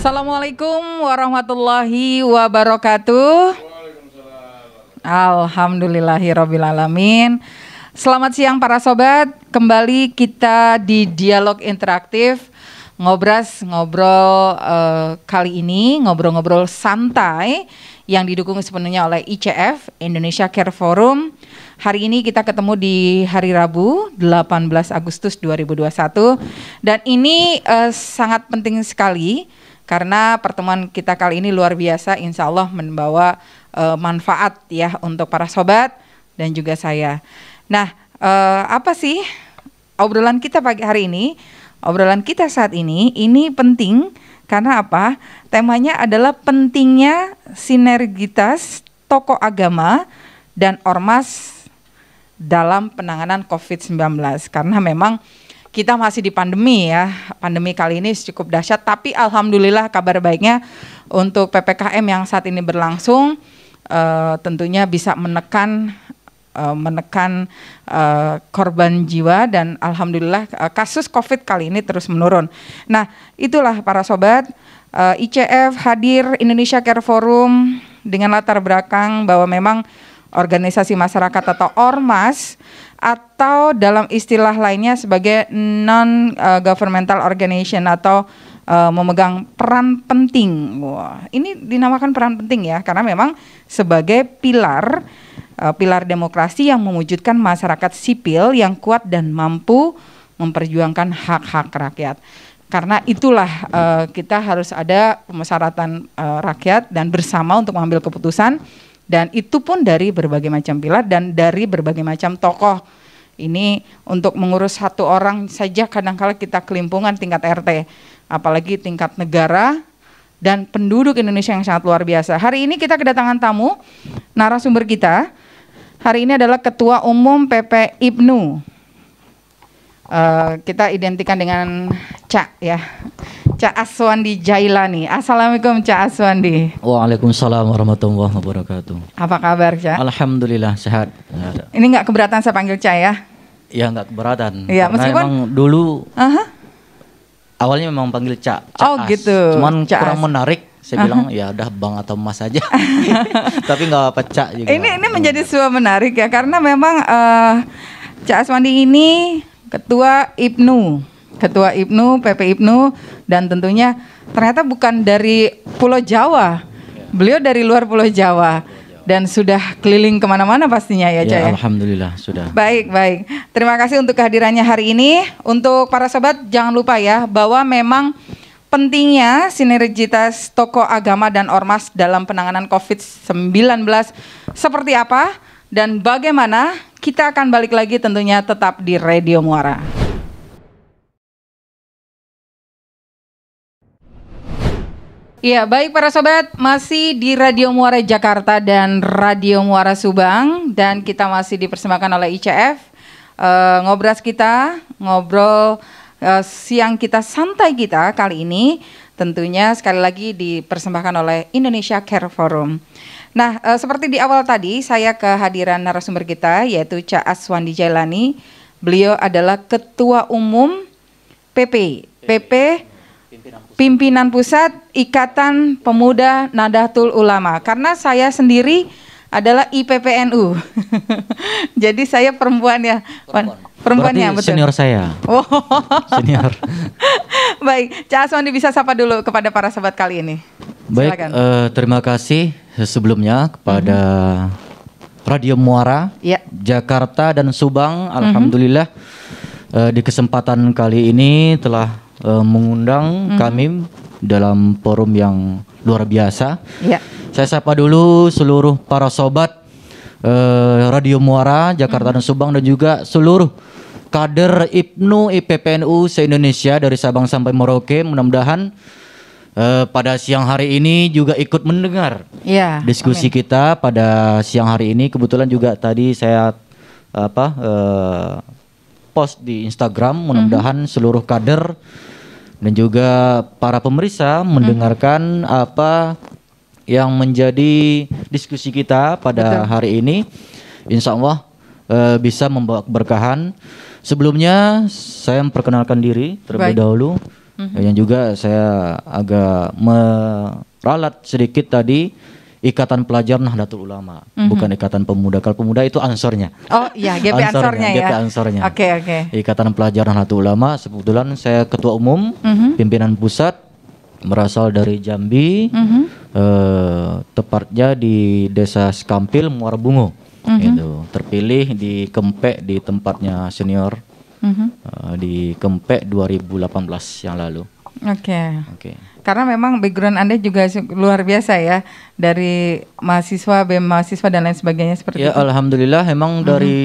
Assalamualaikum warahmatullahi wabarakatuh. Alhamdulillahirobbilalamin. Selamat siang para sobat, kembali kita di dialog interaktif ngobras ngobrol uh, kali ini ngobrol-ngobrol santai yang didukung sepenuhnya oleh ICF Indonesia Care Forum. Hari ini kita ketemu di hari Rabu 18 Agustus 2021 dan ini uh, sangat penting sekali karena pertemuan kita kali ini luar biasa insya Allah membawa uh, manfaat ya untuk para sobat dan juga saya. Nah uh, apa sih obrolan kita pagi hari ini? Obrolan kita saat ini ini penting karena apa? Temanya adalah pentingnya sinergitas toko agama dan ormas dalam penanganan COVID-19 karena memang kita masih di pandemi ya. Pandemi kali ini cukup dahsyat, tapi alhamdulillah kabar baiknya untuk PPKM yang saat ini berlangsung uh, tentunya bisa menekan eh, menekan uh, korban jiwa dan alhamdulillah uh, kasus Covid kali ini terus menurun. Nah, itulah para sobat uh, ICF hadir Indonesia Care Forum dengan latar belakang bahwa memang organisasi masyarakat atau ormas atau dalam istilah lainnya sebagai non governmental organization atau uh, memegang peran penting. Wah, ini dinamakan peran penting ya karena memang sebagai pilar uh, pilar demokrasi yang mewujudkan masyarakat sipil yang kuat dan mampu memperjuangkan hak-hak rakyat. Karena itulah uh, kita harus ada pemesaratan uh, rakyat dan bersama untuk mengambil keputusan dan itu pun dari berbagai macam pilar dan dari berbagai macam tokoh. Ini untuk mengurus satu orang saja kadangkala -kadang kita kelimpungan tingkat RT, apalagi tingkat negara dan penduduk Indonesia yang sangat luar biasa. Hari ini kita kedatangan tamu narasumber kita. Hari ini adalah Ketua Umum PP Ibnu. Uh, kita identikan dengan Cak ya. Cak Aswandi Jailani. Assalamualaikum Cak Aswandi. Waalaikumsalam warahmatullahi wabarakatuh. Apa kabar Cak? Alhamdulillah sehat. Ini nggak keberatan saya panggil Cak ya? Ya nggak keberatan. Iya meskipun emang dulu uh -huh. awalnya memang panggil Cak. Ca oh As. gitu. Cuman ca kurang As. menarik saya uh -huh. bilang ya udah bang atau mas aja tapi nggak pecah juga ini ini menjadi sebuah menarik ya karena memang uh, Cak Aswandi ini Ketua Ibnu, Ketua Ibnu, PP Ibnu, dan tentunya ternyata bukan dari Pulau Jawa. Beliau dari luar Pulau Jawa dan sudah keliling kemana-mana pastinya ya, Cah. Ya, ya, Alhamdulillah sudah. Baik, baik. Terima kasih untuk kehadirannya hari ini. Untuk para sobat jangan lupa ya bahwa memang pentingnya sinergitas toko agama dan ormas dalam penanganan COVID-19 seperti apa dan bagaimana kita akan balik lagi tentunya tetap di Radio Muara. Iya baik para sobat, masih di Radio Muara Jakarta dan Radio Muara Subang dan kita masih dipersembahkan oleh ICF. Uh, eh, ngobras kita, ngobrol uh, siang kita santai kita kali ini tentunya sekali lagi dipersembahkan oleh Indonesia Care Forum. Nah, e, seperti di awal tadi, saya kehadiran narasumber kita yaitu Cak Aswandi Jailani. Beliau adalah Ketua Umum PP, PP Pimpinan Pusat, Pimpinan Pusat Ikatan Pemuda Nadatul Ulama. Karena saya sendiri adalah IPPNU. Jadi saya perempuan ya. Perempuan. Perempuannya Berarti ya, betul. Senior saya. Oh. senior. Baik, Cak Aswandi bisa sapa dulu kepada para sahabat kali ini. Baik, uh, terima kasih sebelumnya kepada mm -hmm. Radio Muara, yeah. Jakarta dan Subang. Mhm. Alhamdulillah mm -hmm. uh, di kesempatan kali ini telah uh, mengundang mm -hmm. kami dalam forum yang luar biasa. Yeah. Saya sapa dulu seluruh para sobat uh, Radio Muara, Jakarta mm -hmm. dan Subang dan juga seluruh kader IPNU, IPPNU se-Indonesia dari Sabang sampai Merauke. Mudah-mudahan uh, pada siang hari ini juga ikut mendengar ya, diskusi amin. kita pada siang hari ini. Kebetulan juga tadi saya apa uh, post di Instagram. Mhm. Mudah-mudahan mm -hmm. seluruh kader dan juga para pemeriksa mhm. mendengarkan mm -hmm. apa yang menjadi diskusi kita pada Betul. hari ini. Insya Allah uh, bisa membawa keberkahan. Sebelumnya saya memperkenalkan diri terlebih Baik. dahulu. Mm-hmm. Yang juga saya agak meralat sedikit tadi Ikatan Pelajar Nahdlatul Ulama, mm-hmm. bukan Ikatan Pemuda. Kalau Pemuda itu ansornya. Oh iya, GP ansornya, ansornya ya. GP ansornya. Oke, okay, oke. Okay. Ikatan Pelajar Nahdlatul Ulama, kebetulan saya ketua umum, mm-hmm. pimpinan pusat berasal dari Jambi, mm-hmm. eh, tepatnya di Desa Skampil, Muara Bungo. Mm-hmm. Itu terpilih di Kempek di tempatnya senior mm-hmm. uh, di Kempek 2018 yang lalu. Oke. Okay. Oke. Okay. Karena memang background Anda juga luar biasa ya dari mahasiswa, BEM mahasiswa dan lain sebagainya seperti ya, itu. Ya alhamdulillah memang mm-hmm. dari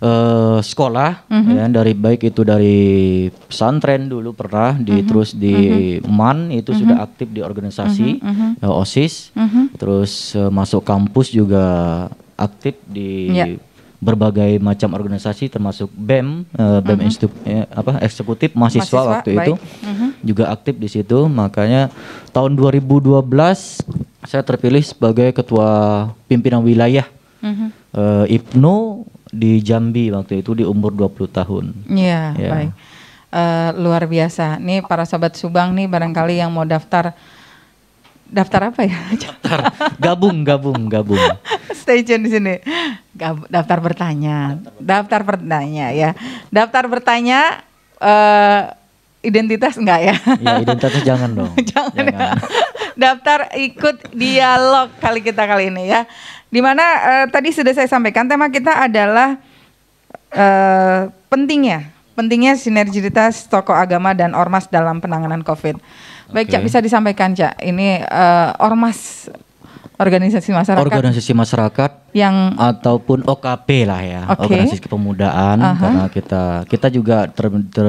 uh, sekolah mm-hmm. ya dari baik itu dari pesantren dulu pernah di mm-hmm. terus di mm-hmm. MAN itu mm-hmm. sudah aktif di organisasi mm-hmm. uh, OSIS. Mm-hmm. Terus uh, masuk kampus juga aktif di yeah berbagai macam organisasi termasuk BEM eh, BEM mm-hmm. Institut eh, apa eksekutif mahasiswa, mahasiswa waktu baik. itu mm-hmm. juga aktif di situ makanya tahun 2012 saya terpilih sebagai ketua pimpinan wilayah mm-hmm. uh, eh, IPNU di Jambi waktu itu di umur 20 tahun. Iya, yeah, yeah. baik. Uh, luar biasa. Nih para sobat Subang nih barangkali yang mau daftar daftar apa ya? Daftar gabung, gabung, gabung. Stay tune di sini. Gab, daftar bertanya. Daftar bertanya ya. Daftar bertanya uh, identitas enggak ya? Ya, identitas jangan dong. jangan. jangan. Ya. daftar ikut dialog kali kita kali ini ya. Dimana uh, eh, tadi sudah saya sampaikan tema kita adalah uh, pentingnya pentingnya sinergitas tokoh agama dan ormas dalam penanganan COVID. Baik, okay. Cak bisa disampaikan, Cak. Ini uh, ormas organisasi masyarakat organisasi masyarakat yang ataupun OKP lah ya okay. organisasi kepemudaan uh -huh. karena kita kita juga ter, ter,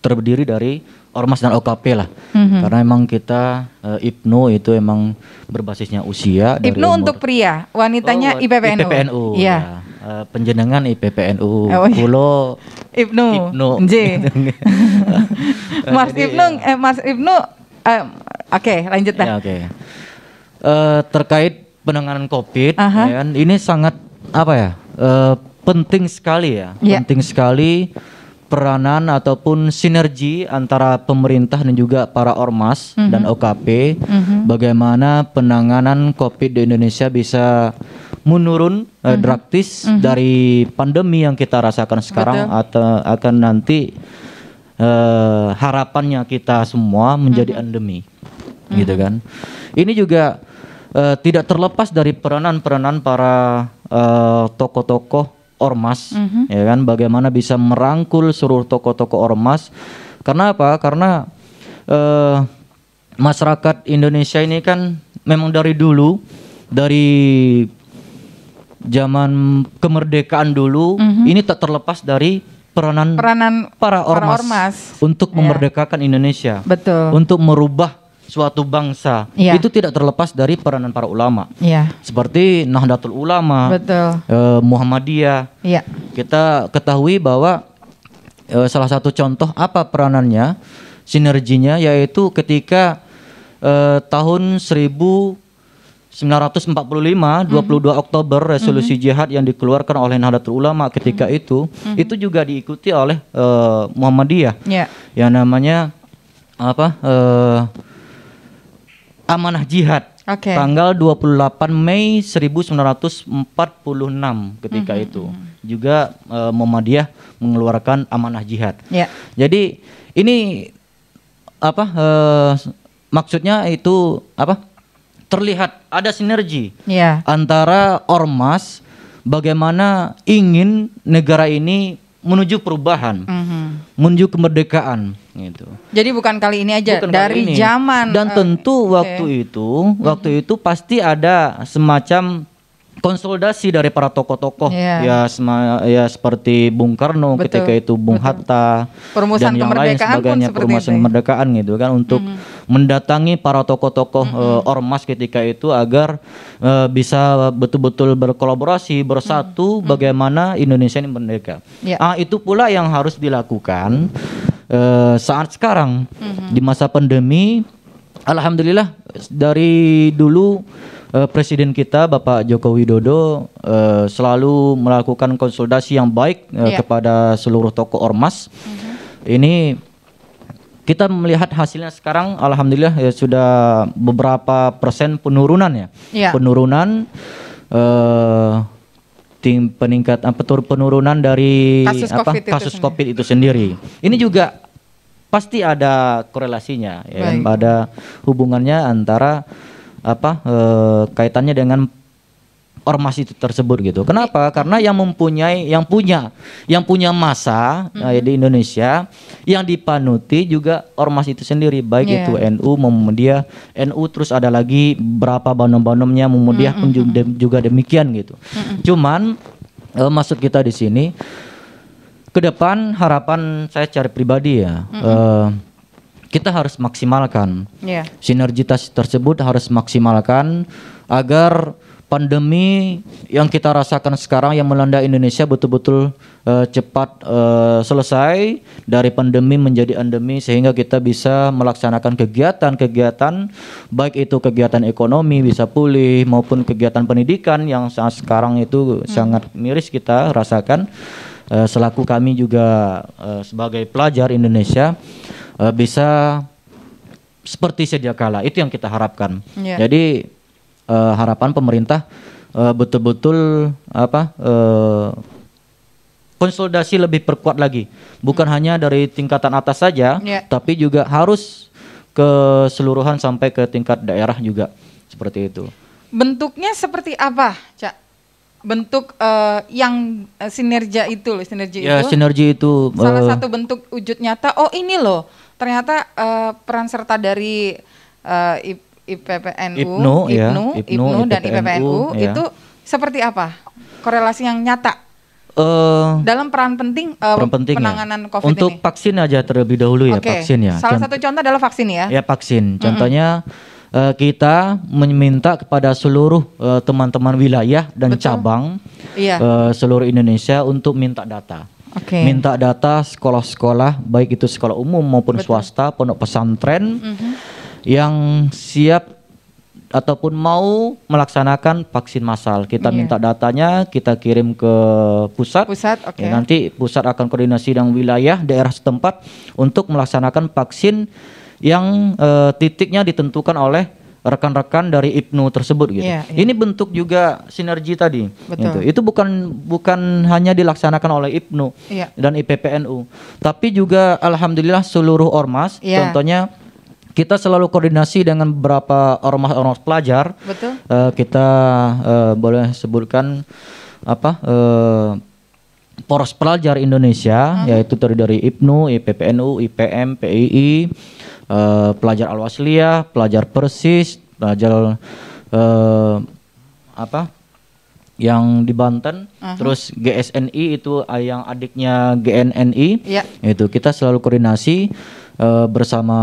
terdiri dari ormas dan OKP lah mm -hmm. karena emang kita uh, eh, IPNU itu emang berbasisnya usia IPNU umur, untuk pria wanitanya oh, IPPNU IPPNU iya. ya, ya. Uh, penjenengan IPPNU oh, iya. kulo Ibnu. Ibnu. J. Mas Ibnu, ya. eh, Mas Ibnu, eh, oke okay, lanjut dah. Ya, oke. Okay. Uh, eh, terkait penanganan COVID, -huh. ya, kan, ini sangat apa ya? Uh, penting sekali ya, yeah. penting sekali peranan ataupun sinergi antara pemerintah dan juga para ormas mm -hmm. dan mhm. OKP, mm -hmm. bagaimana penanganan COVID di Indonesia bisa menurun mm-hmm. drastis mm-hmm. dari pandemi yang kita rasakan sekarang Betul. atau akan nanti uh, harapannya kita semua menjadi mm-hmm. endemi mm-hmm. gitu kan ini juga uh, tidak terlepas dari peranan-peranan para tokoh tokoh-tokoh ormas mm-hmm. ya kan bagaimana bisa merangkul seluruh tokoh-tokoh ormas karena apa karena uh, masyarakat Indonesia ini kan memang dari dulu dari zaman kemerdekaan dulu mm-hmm. ini tak terlepas dari peranan peranan para ormas, para ormas. untuk yeah. memerdekakan Indonesia. Betul. Untuk merubah suatu bangsa yeah. itu tidak terlepas dari peranan para ulama. Yeah. Seperti Nahdlatul Ulama, Betul. Eh, Muhammadiyah. Yeah. Kita ketahui bahwa eh, salah satu contoh apa peranannya, sinerginya yaitu ketika eh, tahun 1000 945 22 mm -hmm. Oktober resolusi mm -hmm. jihad yang dikeluarkan oleh Nahdlatul Ulama ketika mm -hmm. itu mm -hmm. itu juga diikuti oleh uh, Muhammadiyah yeah. yang namanya apa uh, amanah jihad okay. tanggal 28 Mei 1946 ketika mm -hmm. itu mhm. juga uh, Muhammadiyah mengeluarkan amanah jihad yeah. jadi ini apa uh, maksudnya itu apa terlihat ada sinergi yeah. antara ormas bagaimana ingin negara ini menuju perubahan, mm-hmm. menuju kemerdekaan gitu. Jadi bukan kali ini aja bukan dari ini. zaman dan uh, tentu okay. waktu itu, mhm. waktu mm-hmm. itu pasti ada semacam konsolidasi dari para tokoh-tokoh yeah. ya ya seperti Bung Karno Betul. ketika itu Bung Betul. Hatta Perumusan dan yang lain sebagainya perumusan ya. kemerdekaan ya. gitu kan untuk -hmm. mendatangi para tokoh-tokoh -hmm. uh, ormas ketika itu agar uh, bisa betul-betul berkolaborasi bersatu mm -hmm. bagaimana Indonesia ini merdeka. Yeah. Ah itu pula yang harus dilakukan uh, saat sekarang -hmm. di masa pandemi alhamdulillah dari dulu uh, presiden kita Bapak Joko Widodo uh, selalu melakukan konsolidasi yang baik uh, eh, yeah. kepada seluruh tokoh ormas. Mm -hmm. Ini kita melihat hasilnya sekarang alhamdulillah ya sudah beberapa persen penurunan ya. Yeah. Penurunan uh, tim peningkat apa penurunan dari kasus apa COVID kasus itu Covid itu sendiri. Ini juga pasti ada korelasinya ya, pada ada hubungannya antara apa e, kaitannya dengan ormas itu tersebut gitu. Kenapa? Karena yang mempunyai yang punya yang punya masa mm-hmm. ya, di Indonesia yang dipanuti juga ormas itu sendiri baik yeah. itu NU, Muhammadiyah, NU terus ada lagi berapa banom-banomnya Muhammadiyah mm-hmm. pun juga, demikian gitu. Mm-hmm. Cuman e, maksud kita di sini ke depan harapan saya cari pribadi ya. Mm-hmm. E, kita harus maksimalkan. Yeah. Sinergitas tersebut harus maksimalkan agar pandemi yang kita rasakan sekarang yang melanda Indonesia betul-betul uh, cepat uh, selesai dari pandemi menjadi endemi sehingga kita bisa melaksanakan kegiatan-kegiatan baik itu kegiatan ekonomi bisa pulih maupun kegiatan pendidikan yang saat sekarang itu hmm. sangat miris kita rasakan uh, selaku kami juga uh, sebagai pelajar Indonesia uh, bisa seperti sedia kala. Itu yang kita harapkan. Yeah. Jadi uh, harapan pemerintah betul eh, betul-betul apa uh, konsolidasi lebih perkuat lagi. Bukan hmm. hanya dari tingkatan atas saja, yeah. tapi juga harus keseluruhan sampai ke tingkat daerah juga seperti itu. Bentuknya seperti apa, Cak? Bentuk uh, yang sinerja itu loh, sinergi ya, itu. Ya, sinergi itu. Salah uh, satu bentuk wujud nyata. Oh, ini loh ternyata uh, peran serta dari uh, eh, IPPNU, IPNU, IPNU, ya, IPNU, IPNU, dan IPPNU ya. itu seperti apa? Korelasi yang nyata Uh, dalam peran penting, uh, peran penting penanganan ya. COVID Untuk ini. vaksin aja terlebih dahulu ya okay. vaksin ya. Salah Cont satu contoh adalah vaksin ya. Ya vaksin. Contohnya mm -hmm. uh, kita meminta kepada seluruh teman-teman uh, wilayah dan Betul. cabang yeah. Iya. uh, seluruh Indonesia untuk minta data. Okay. Minta data sekolah-sekolah baik itu sekolah umum maupun Betul. swasta, pondok pesantren mm -hmm. yang siap ataupun mau melaksanakan vaksin massal. Kita yeah. minta datanya, kita kirim ke pusat. Pusat, ya, oke. Okay. Ya, nanti pusat akan koordinasi dengan wilayah daerah setempat untuk melaksanakan vaksin yang uh, titiknya ditentukan oleh rekan-rekan dari IPNU tersebut gitu. Yeah, yeah. Ini bentuk juga sinergi tadi. Betul. Gitu. Itu bukan bukan hanya dilaksanakan oleh IPNU yeah. dan IPPNU, tapi juga alhamdulillah seluruh ormas, yeah. contohnya kita selalu koordinasi dengan beberapa ormas-ormas pelajar. Betul. Uh, kita uh, boleh sebutkan apa? Uh, Poros Pelajar Indonesia, -huh. yaitu dari dari IPNU, IPPNU, IPM, PII uh, pelajar Al Wasliyah, pelajar Persis, pelajar uh, apa? yang di Banten, uh -huh. terus GSNI itu eh, yang adiknya GNNI, yeah. itu kita selalu koordinasi uh, bersama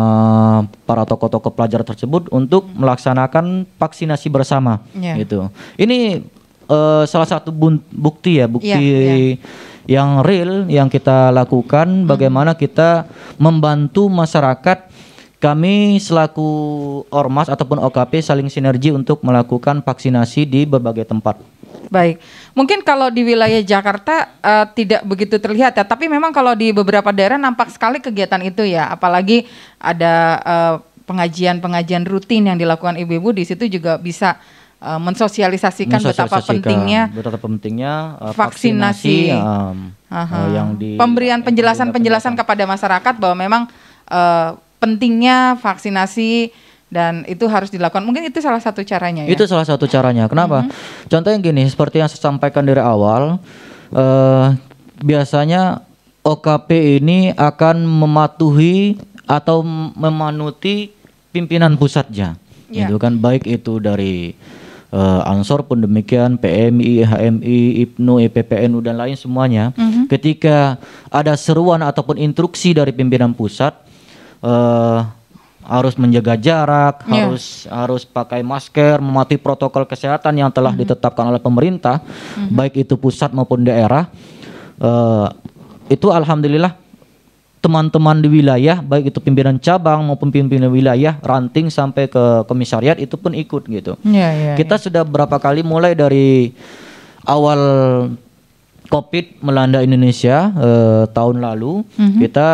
para tokoh-tokoh pelajar tersebut untuk hmm. melaksanakan vaksinasi bersama, yeah. gitu. Ini uh, salah satu bukti ya, bukti yeah, yeah yang real yang kita lakukan hmm. bagaimana kita membantu masyarakat kami selaku ormas ataupun OKP saling sinergi untuk melakukan vaksinasi di berbagai tempat. Baik, mungkin kalau di wilayah Jakarta uh, tidak begitu terlihat ya, tapi memang kalau di beberapa daerah nampak sekali kegiatan itu ya, apalagi ada pengajian eh, pengajian-pengajian rutin yang dilakukan ibu-ibu di situ juga bisa uh, eh, mensosialisasikan, mensosialisasikan betapa pentingnya betapa pentingnya uh, vaksinasi, vaksinasi um, uh, yang di pemberian penjelasan-penjelasan kepada masyarakat bahwa memang uh, pentingnya vaksinasi dan itu harus dilakukan. Mungkin itu salah satu caranya ya. Itu salah satu caranya. Kenapa? Mm-hmm. Contoh yang gini, seperti yang saya sampaikan dari awal, eh, biasanya OKP ini akan mematuhi atau memanuti pimpinan pusatnya. Yeah. Itu kan baik itu dari uh, Ansor pun demikian, PMI, HMI, IPNU, IPPNU e dan lain semuanya. Mm-hmm. Ketika ada seruan ataupun instruksi dari pimpinan pusat, uh, harus menjaga jarak, yeah. harus harus pakai masker, mematuhi protokol kesehatan yang telah mm -hmm. ditetapkan oleh pemerintah, mm -hmm. baik itu pusat maupun daerah. Uh, itu alhamdulillah teman-teman di wilayah, baik itu pimpinan cabang maupun pimpinan wilayah, ranting sampai ke komisariat itu pun ikut gitu. Yeah, yeah, iya. Kita yeah. sudah berapa kali mulai dari awal COVID melanda Indonesia eh, tahun lalu, mm -hmm. kita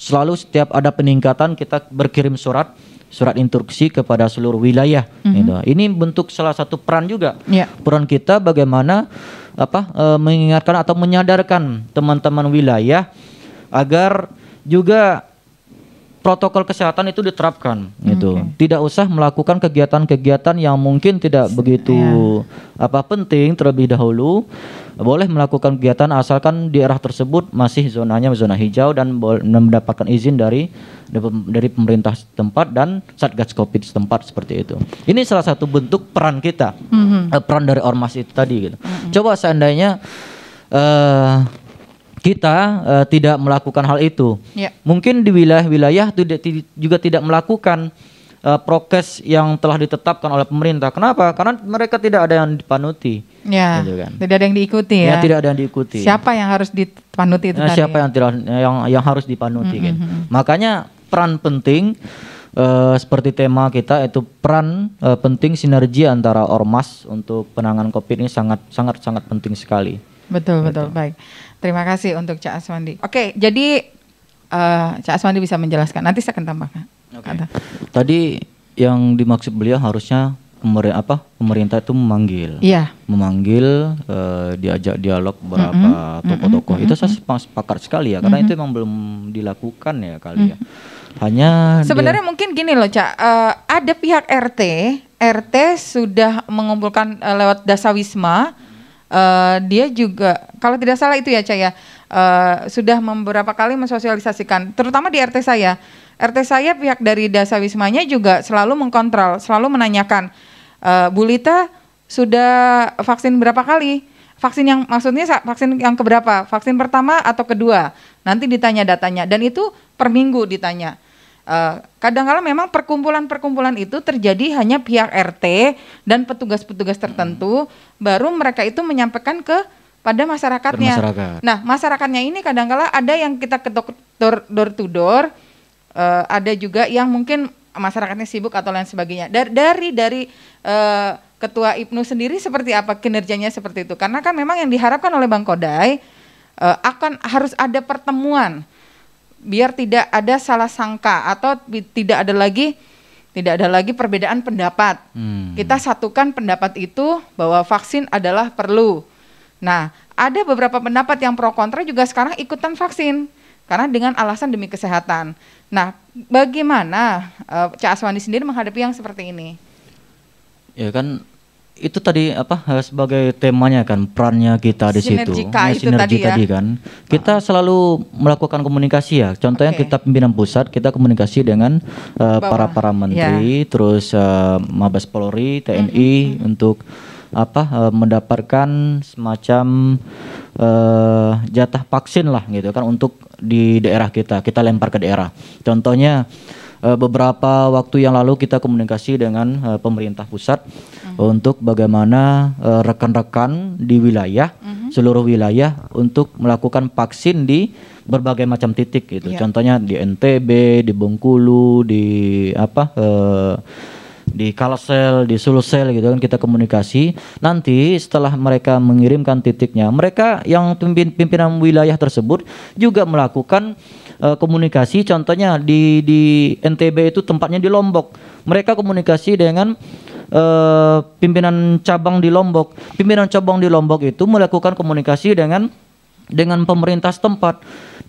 selalu setiap ada peningkatan kita berkirim surat surat instruksi kepada seluruh wilayah. Mm -hmm. Ini bentuk salah satu peran juga. Yeah. Peran kita bagaimana apa e, mengingatkan atau menyadarkan teman-teman wilayah agar juga protokol kesehatan itu diterapkan hmm, gitu. Okay. Tidak usah melakukan kegiatan-kegiatan yang mungkin tidak iya. begitu yeah. apa penting terlebih dahulu. Boleh melakukan kegiatan asalkan di daerah tersebut masih zonanya zona hijau dan mendapatkan izin dari dari pemerintah setempat dan Satgas Covid setempat seperti itu. Ini salah satu bentuk peran kita. Mm -hmm. Eh, peran dari ormas itu tadi gitu. Mm -hmm. Coba seandainya uh, kita uh, tidak melakukan hal itu. Ya. Mungkin di wilayah-wilayah juga tidak melakukan uh, prokes yang telah ditetapkan oleh pemerintah. Kenapa? Karena mereka tidak ada yang dipanuti. Ya, gitu kan. tidak ada yang diikuti ya. ya. Tidak ada yang diikuti. Siapa yang harus dipanuti itu nah, tadi? Siapa yang tidak yang yang harus dipanuti mm -hmm. gitu. Hmm, hmm. Makanya peran penting uh, seperti tema kita itu peran uh, penting sinergi antara ormas untuk penanganan Covid ini sangat sangat sangat penting sekali. Betul, betul, betul. Baik. Terima kasih untuk Cak Aswandi. Oke, jadi uh, Cak Aswandi bisa menjelaskan. Nanti saya akan tambahkan. Okay. Tadi yang dimaksud beliau harusnya pemerintah apa? Pemerintah itu memanggil. Iya. Memanggil uh, diajak dialog beberapa tokoh-tokoh. Mm -hmm. Itu saya sepakat sekali ya karena mm -hmm. itu memang belum dilakukan ya kali mm -hmm. ya. Hanya Sebenarnya dia... mungkin gini loh, Cak. Uh, ada pihak RT, RT sudah mengumpulkan uh, lewat dasawisma uh, dia juga kalau tidak salah itu ya Caya uh, eh, sudah beberapa kali mensosialisasikan terutama di RT saya RT saya pihak dari Dasa Wismanya juga selalu mengkontrol selalu menanyakan uh, Bu Lita sudah vaksin berapa kali vaksin yang maksudnya vaksin yang keberapa vaksin pertama atau kedua nanti ditanya datanya dan itu per minggu ditanya Eh, kadang-kala memang perkumpulan-perkumpulan itu terjadi hanya pihak RT dan petugas-petugas hmm. tertentu hmm. baru mereka itu menyampaikan ke pada masyarakatnya. Masyarakat. Nah, masyarakatnya ini kadang-kala ada yang kita ketok door, door to door, uh, ada juga yang mungkin masyarakatnya sibuk atau lain sebagainya. Dari dari, dari uh, eh, ketua Ibnu sendiri seperti apa kinerjanya seperti itu? Karena kan memang yang diharapkan oleh Bang Kodai uh, akan harus ada pertemuan biar tidak ada salah sangka atau tidak ada lagi tidak ada lagi perbedaan pendapat. Hmm. Kita satukan pendapat itu bahwa vaksin adalah perlu. Nah, ada beberapa pendapat yang pro kontra juga sekarang ikutan vaksin karena dengan alasan demi kesehatan. Nah, bagaimana uh, Cak Aswani sendiri menghadapi yang seperti ini? Ya kan itu tadi apa eh, sebagai temanya kan perannya kita di situ iya, ya, itu sinergi tadi, ya. kan kita ah. selalu melakukan komunikasi ya contohnya okay. kita pimpinan pusat kita komunikasi dengan uh, para para menteri yeah. terus uh, Mabes Polri TNI mm -hmm. untuk apa uh, mendapatkan semacam uh, jatah vaksin lah gitu kan untuk di daerah kita kita lempar ke daerah contohnya Eh, beberapa waktu yang lalu kita komunikasi dengan uh, pemerintah pusat uh mhm. -huh. untuk bagaimana eh, rekan-rekan di wilayah uh mhm. -huh. seluruh wilayah untuk melakukan vaksin di berbagai macam titik gitu. Yeah. Contohnya di NTB, di Bengkulu, di apa uh, di Kalsel, di Sulsel gitu kan kita komunikasi. Nanti setelah mereka mengirimkan titiknya, mereka yang pimpin, pimpinan wilayah tersebut juga melakukan uh, komunikasi contohnya di di NTB itu tempatnya di Lombok mereka komunikasi dengan uh, pimpinan cabang di Lombok pimpinan cabang di Lombok itu melakukan komunikasi dengan dengan pemerintah setempat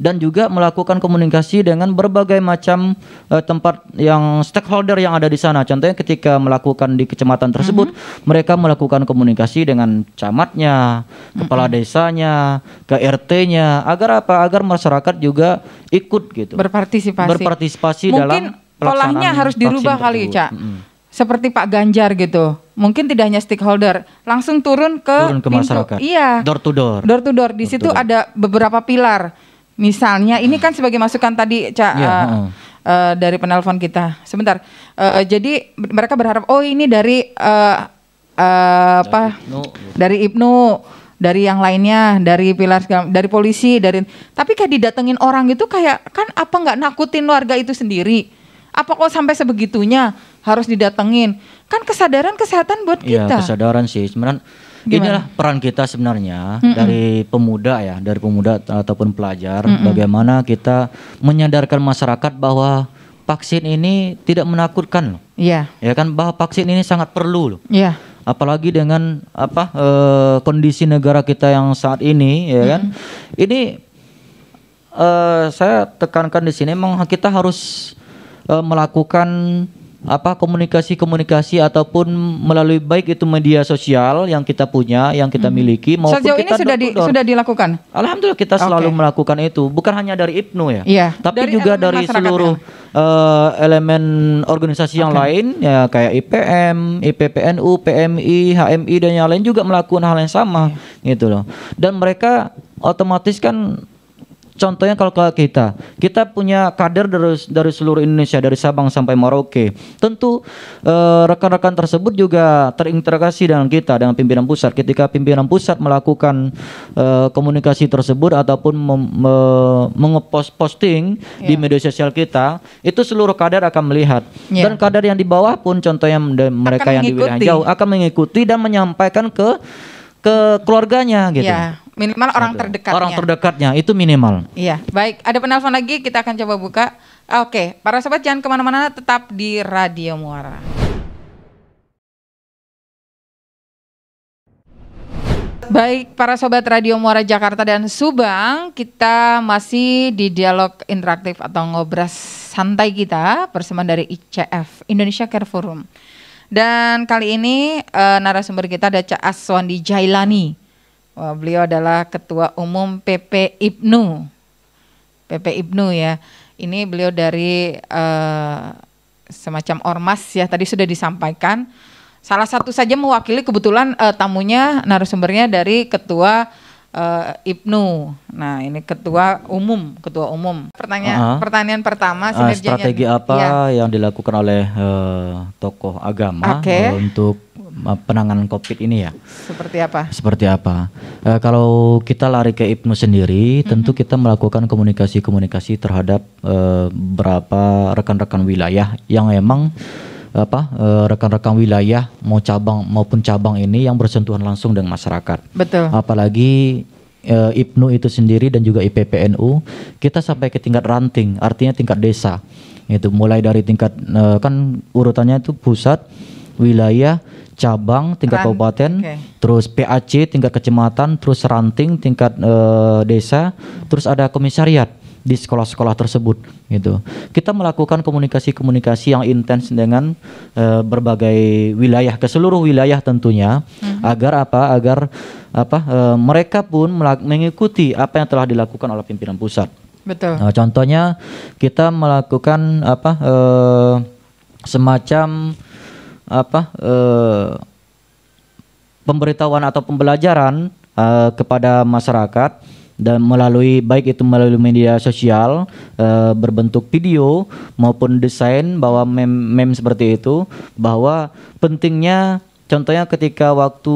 dan juga melakukan komunikasi dengan berbagai macam uh, tempat yang stakeholder yang ada di sana. Contohnya ketika melakukan di kecamatan tersebut, mm -hmm. mereka melakukan komunikasi dengan camatnya, mm-hmm. kepala mm -hmm. desanya, ke RT-nya agar apa? Agar masyarakat juga ikut gitu. Berpartisipasi. Berpartisipasi Mungkin dalam polanya harus dirubah kali, Cak. Mm -hmm seperti Pak Ganjar gitu. Mungkin tidak hanya stakeholder, langsung turun ke turun ke pintu. Iya. Door to door. Door to door. Di door situ door. ada beberapa pilar. Misalnya ini kan sebagai masukan tadi Cak yeah, iya, uh, uh. Eh, uh, dari penelpon kita. Sebentar. Uh, jadi mereka berharap oh ini dari uh, uh, apa? Dari Ibnu. Dari Ibnu dari yang lainnya, dari pilar dari polisi, dari tapi kayak didatengin orang itu kayak kan apa nggak nakutin warga itu sendiri? Apa kok sampai sebegitunya? harus didatengin. Kan kesadaran kesehatan buat iya, kita. Iya, kesadaran sih. Sebenarnya inilah peran kita sebenarnya mm -mm. dari pemuda ya, dari pemuda ataupun pelajar mm -mm. bagaimana kita menyadarkan masyarakat bahwa vaksin ini tidak menakutkan loh. Iya. Ya kan bahwa vaksin ini sangat perlu loh. Iya. Apalagi dengan apa e, kondisi negara kita yang saat ini ya kan. Mm kan. Ini e, saya tekankan di sini memang kita harus e, melakukan apa komunikasi-komunikasi ataupun melalui baik itu media sosial yang kita punya, yang kita hmm. miliki maupun Sejauh kita sudah di, sudah dilakukan. Alhamdulillah kita selalu melakukan itu, bukan hanya dari IPNU ya, iya. tapi dari juga dari seluruh uh, elemen organisasi okay. yang lain ya kayak IPM, IPPNU, PMI, HMI dan yang lain juga melakukan hal yang sama yeah. gitu loh. Dan mereka otomatis kan contohnya kalau ke kita, kita punya kader dari dari seluruh Indonesia dari Sabang sampai Merauke. Tentu eh, rekan-rekan tersebut juga terintegrasi dengan kita dengan pimpinan pusat. Ketika pimpinan pusat melakukan eh, komunikasi tersebut ataupun mengepost posting yeah. di media sosial kita, itu seluruh kader akan melihat yeah. dan kader yang di bawah pun contohnya mereka akan yang mengikuti. di wilayah jauh akan mengikuti dan menyampaikan ke ke keluarganya gitu. Yeah. Minimal orang terdekatnya. Orang terdekatnya itu minimal. Iya, baik. Ada penelpon lagi, kita akan coba buka. Oke, para sobat jangan kemana-mana, tetap di Radio Muara. Baik, para sobat Radio Muara Jakarta dan Subang, kita masih di dialog interaktif atau ngobras santai kita bersama dari ICF Indonesia Care Forum. Dan kali ini uh, narasumber kita ada Cak Aswandi Jailani. Wah, beliau adalah ketua umum PP Ibnu. PP Ibnu ya. Ini beliau dari uh, semacam ormas ya tadi sudah disampaikan. Salah satu saja mewakili kebetulan uh, tamunya narasumbernya dari ketua uh, Ibnu. Nah, ini ketua umum, ketua umum. Pertanyaan uh -huh. pertanyaan pertama uh, strategi apa ya. yang dilakukan oleh uh, tokoh agama okay. Eh, untuk penanganan Covid ini ya? Seperti apa? Seperti apa? Uh, kalau kita lari ke Ibnu sendiri, mm -hmm. tentu kita melakukan komunikasi-komunikasi terhadap uh, berapa rekan-rekan wilayah yang memang apa eh, rekan-rekan wilayah mau cabang maupun cabang ini yang bersentuhan langsung dengan masyarakat. Betul. Apalagi e, eh, IPNU itu sendiri dan juga IPPNU kita sampai ke tingkat ranting, artinya tingkat desa. Itu mulai dari tingkat e, kan urutannya itu pusat, wilayah, cabang tingkat Rant, kabupaten, okay. terus PAC tingkat kecamatan, terus ranting tingkat e, desa, terus ada komisariat di sekolah-sekolah tersebut gitu. Kita melakukan komunikasi-komunikasi yang intens dengan uh, berbagai wilayah ke seluruh wilayah tentunya mm-hmm. agar apa? Agar apa? Uh, mereka pun mengikuti apa yang telah dilakukan oleh pimpinan pusat. Betul. Nah, contohnya kita melakukan apa? Uh, semacam apa? Uh, pemberitahuan atau pembelajaran uh, kepada masyarakat dan melalui baik itu melalui media sosial e, berbentuk video maupun desain bahwa mem mem seperti itu bahwa pentingnya contohnya ketika waktu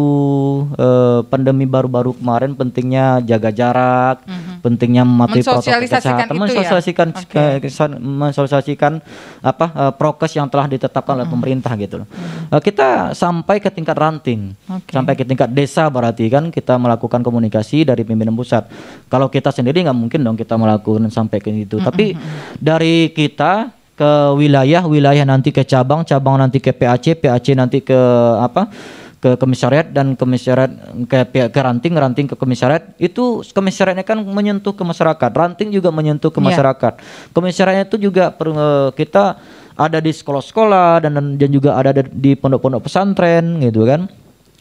uh, pandemi baru-baru kemarin pentingnya jaga jarak, mm-hmm. pentingnya mematuhi protokol kesehatan, gitu ya? mensosialisasikan ya? okay. mensosialisasikan apa uh, prokes yang telah ditetapkan mm-hmm. oleh pemerintah gitu loh. Mm-hmm. Uh, kita sampai ke tingkat ranting, okay. sampai ke tingkat desa berarti kan kita melakukan komunikasi dari pimpinan pusat. Kalau kita sendiri nggak mungkin dong kita melakukan sampai ke itu. Mm-hmm. Tapi mm-hmm. dari kita ke wilayah, wilayah nanti ke cabang, cabang nanti ke PAC, PAC nanti ke apa? ke komisariat dan komisariat ke pihak ke ranting, ranting ke komisariat. Itu komisariatnya kan menyentuh ke masyarakat, ranting juga menyentuh ke iya. masyarakat. Yeah. Komisariatnya itu juga per, eh, kita ada di sekolah-sekolah dan dan juga ada di pondok-pondok pesantren gitu kan.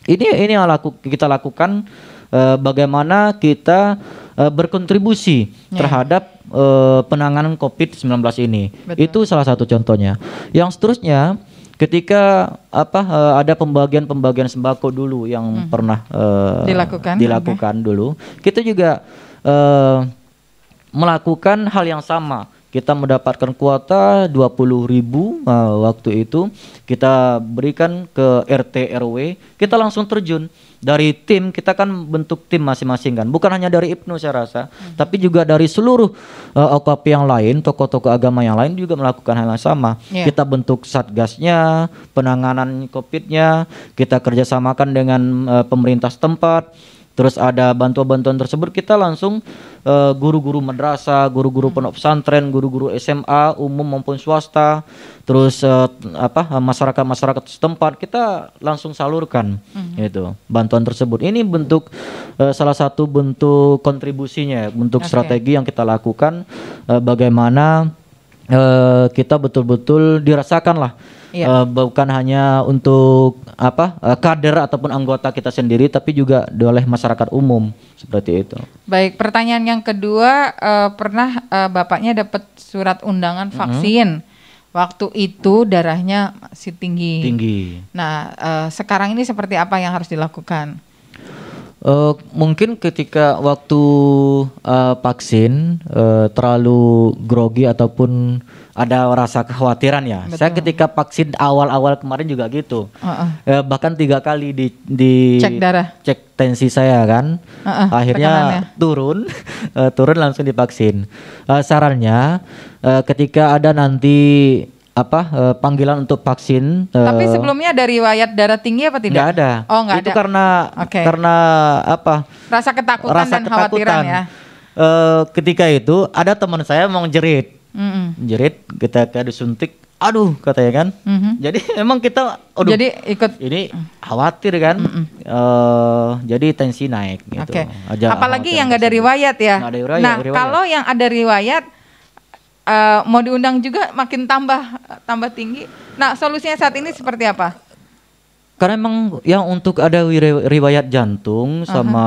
Ini ini yang laku, kita lakukan eh, bagaimana kita uh, berkontribusi yeah. terhadap uh, penanganan COVID-19 ini. Betul. Itu salah satu contohnya. Yang seterusnya ketika apa uh, ada pembagian-pembagian sembako dulu yang hmm. pernah uh, dilakukan dilakukan okay. Ya. dulu. Kita juga uh, melakukan hal yang sama kita mendapatkan kuota 20 ribu uh, waktu itu kita berikan ke RT RW kita langsung terjun dari tim kita kan bentuk tim masing-masing kan bukan hanya dari Ibnu saya rasa hmm. tapi juga dari seluruh uh, eh, OKP yang lain tokoh-tokoh agama yang lain juga melakukan hal yang sama yeah. kita bentuk satgasnya penanganan COVID-nya kita kerjasamakan dengan uh, pemerintah setempat terus ada bantuan-bantuan tersebut kita langsung eh, guru-guru uh, guru madrasah, guru-guru hmm. pondok pesantren, guru-guru SMA umum maupun swasta, terus uh, apa masyarakat-masyarakat setempat kita langsung salurkan mm-hmm. itu bantuan tersebut. Ini bentuk uh, salah satu bentuk kontribusinya, bentuk okay. strategi yang kita lakukan uh, bagaimana uh, kita betul-betul dirasakan lah yeah. Iya. uh, bukan hanya untuk apa uh, kader ataupun anggota kita sendiri tapi juga oleh masyarakat umum seperti itu. Baik, pertanyaan yang kedua uh, pernah uh, bapaknya dapat surat undangan vaksin. Mm -hmm. Waktu itu darahnya masih tinggi. Tinggi. Nah, uh, sekarang ini seperti apa yang harus dilakukan? Uh, mungkin ketika waktu uh, vaksin uh, terlalu grogi ataupun ada rasa kekhawatiran ya. Betul. Saya ketika vaksin awal-awal kemarin juga gitu. Uh -uh. Uh, bahkan tiga kali di, di cek darah, cek tensi saya kan. Uh -uh, Akhirnya tekanannya. turun, uh, turun langsung divaksin. Uh, sarannya uh, ketika ada nanti apa e, panggilan untuk vaksin. Tapi eh, sebelumnya ada riwayat darah tinggi apa tidak? Enggak ada. Oh, enggak Itu ada. karena okay. karena apa? Rasa ketakutan rasa dan ketakutan. khawatiran ya. Eh, ketika itu ada teman saya mau jerit. Mm kita Jerit kayak disuntik aduh katanya kan mm -hmm. jadi emang kita aduh jadi ikut ini khawatir kan mm -hmm. uh, jadi tensi naik gitu okay. apalagi yang nggak ada riwayat ya ada riwayat, nah riwayat. kalau yang ada riwayat uh, mau diundang juga makin tambah tambah tinggi. Nah, solusinya saat ini seperti apa? Karena emang yang untuk ada riwayat jantung sama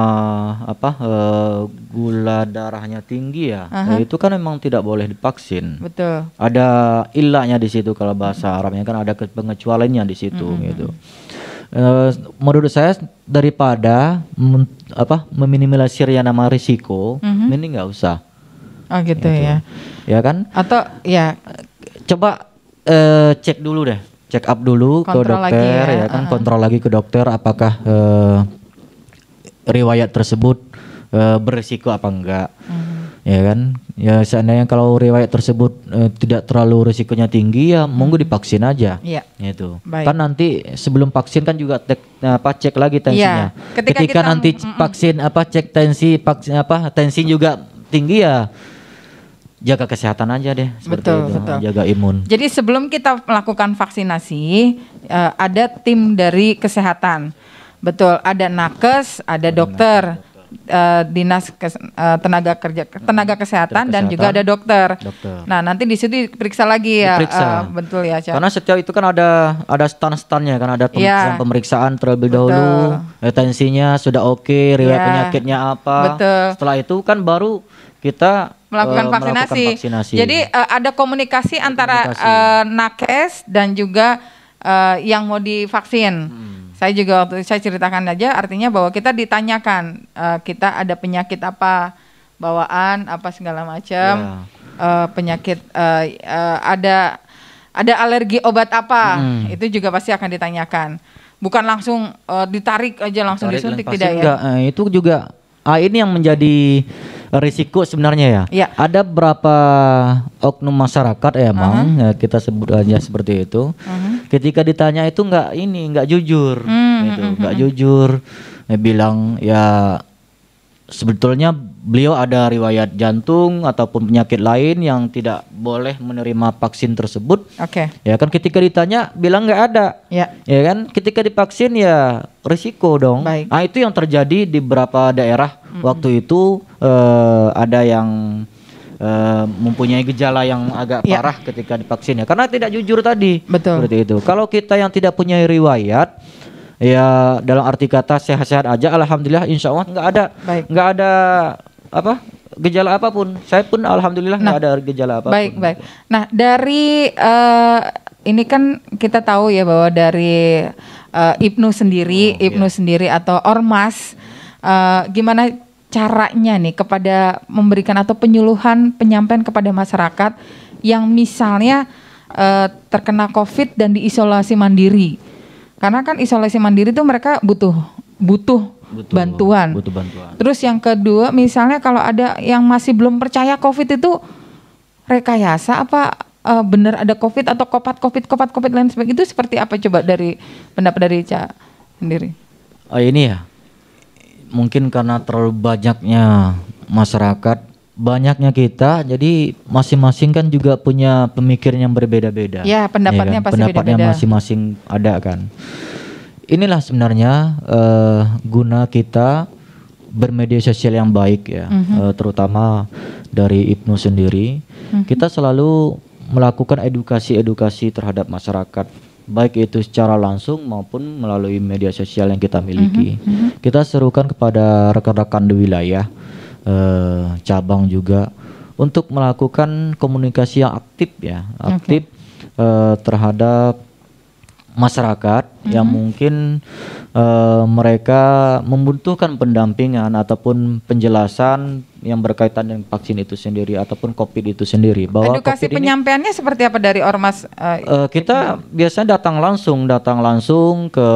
uh-huh. apa uh, gula darahnya tinggi ya, uh-huh. itu kan emang tidak boleh divaksin. Betul. Ada ilahnya di situ kalau bahasa Arabnya kan ada pengecualiannya di situ uh-huh. gitu. Uh, menurut saya daripada apa meminimalisir yang nama risiko, uh-huh. mending nggak usah. Oh gitu, gitu. ya. Ya kan? Atau ya coba uh, cek dulu deh, check up dulu kontrol ke dokter ya, ya kan, uh-huh. kontrol lagi ke dokter apakah uh, riwayat tersebut uh, berisiko apa enggak. Uh-huh. Ya kan, ya seandainya kalau riwayat tersebut uh, tidak terlalu risikonya tinggi ya, monggo hmm. divaksin aja. Iya. Yeah. Itu. Baik. Kan nanti sebelum vaksin kan juga tek, apa cek lagi tensinya. Yeah. Ketika, Ketika kita, nanti mm -mm. vaksin apa cek tensi vaksin apa tensi juga tinggi ya jaga kesehatan aja deh seperti betul, itu betul. Nah, jaga imun. Jadi sebelum kita melakukan vaksinasi uh, ada tim dari kesehatan. Betul, ada nakes, ada dokter, uh, dinas kes, uh, tenaga kerja tenaga kesehatan, kesehatan dan juga ada dokter. dokter. Nah, nanti di situ diperiksa lagi ya. Diperiksa. Uh, betul ya, Cak. Karena setiap itu kan ada ada stand-standnya kan ada pemeriksaan yeah. pemeriksaan terlebih betul. dahulu, tensinya sudah oke, okay, riwayat yeah. penyakitnya apa. Betul. Setelah itu kan baru kita melakukan, uh, eh, vaksinasi. melakukan vaksinasi. Jadi uh, ada komunikasi, ada antara uh, eh, nakes dan juga uh, yang mau divaksin. Hmm. Saya juga waktu saya ceritakan aja artinya bahwa kita ditanyakan uh, kita ada penyakit apa bawaan apa segala macam yeah. Ya. uh, penyakit uh, uh, ada ada alergi obat apa hmm. itu juga pasti akan ditanyakan bukan langsung uh, ditarik aja langsung ditarik, disuntik tidak ya itu juga ah, ini yang menjadi risiko sebenarnya ya. ya. Ada berapa oknum masyarakat emang ya, uh -huh. ya, kita sebut aja seperti itu. Uh -huh. Ketika ditanya itu nggak ini nggak jujur, hmm, hmm itu hmm, nggak hmm, jujur, ya, bilang ya sebetulnya beliau ada riwayat jantung ataupun penyakit lain yang tidak boleh menerima vaksin tersebut. Oke. Okay. Ya kan ketika ditanya bilang nggak ada. Ya. Yeah. Ya kan ketika divaksin ya risiko dong. Baik. Nah itu yang terjadi di beberapa daerah Waktu itu uh, ada yang uh, mempunyai gejala yang agak yeah. parah ketika divaksin ya. Karena tidak jujur tadi. Betul. Seperti itu. Kalau kita yang tidak punya riwayat ya dalam arti kata sehat-sehat aja alhamdulillah insya Allah nggak ada nggak ada apa gejala apapun. Saya pun alhamdulillah nggak nah, ada gejala apapun. Baik, gitu. baik. Nah, dari uh, ini kan kita tahu ya bahwa dari uh, Ibnu sendiri, oh, Ibnu yeah. sendiri atau Ormas uh, gimana caranya nih kepada memberikan atau penyuluhan penyampaian kepada masyarakat yang misalnya eh, terkena COVID dan diisolasi mandiri. Karena kan isolasi mandiri itu mereka butuh butuh butuh, bantuan. Butuh bantuan. Terus yang kedua, misalnya kalau ada yang masih belum percaya COVID itu rekayasa apa uh, eh, benar ada COVID atau kopat COVID kopat COVID lain sebagainya itu seperti apa coba dari pendapat dari Ca sendiri? Oh ini ya, mungkin karena terlalu banyaknya masyarakat banyaknya kita jadi masing-masing kan juga punya pemikir yang berbeda-beda ya iya pendapatnya ya kan? pasti pendapatnya masing-masing ada kan inilah sebenarnya uh, guna kita bermedia sosial yang baik ya mm-hmm. uh, terutama dari Ibnu sendiri mm-hmm. kita selalu melakukan edukasi-edukasi terhadap masyarakat baik itu secara langsung maupun melalui media sosial yang kita miliki. Mm -hmm. Kita serukan kepada rekan-rekan di wilayah, eh, cabang juga, untuk melakukan komunikasi yang aktif ya, aktif okay. eh, terhadap masyarakat mm-hmm. yang mhm. mungkin uh, mereka membutuhkan pendampingan ataupun penjelasan yang berkaitan dengan vaksin itu sendiri ataupun COVID itu sendiri. Bahwa Edukasi COVID penyampaiannya ini, seperti apa dari ormas? Uh, uh, kita itu? biasanya datang langsung, datang langsung ke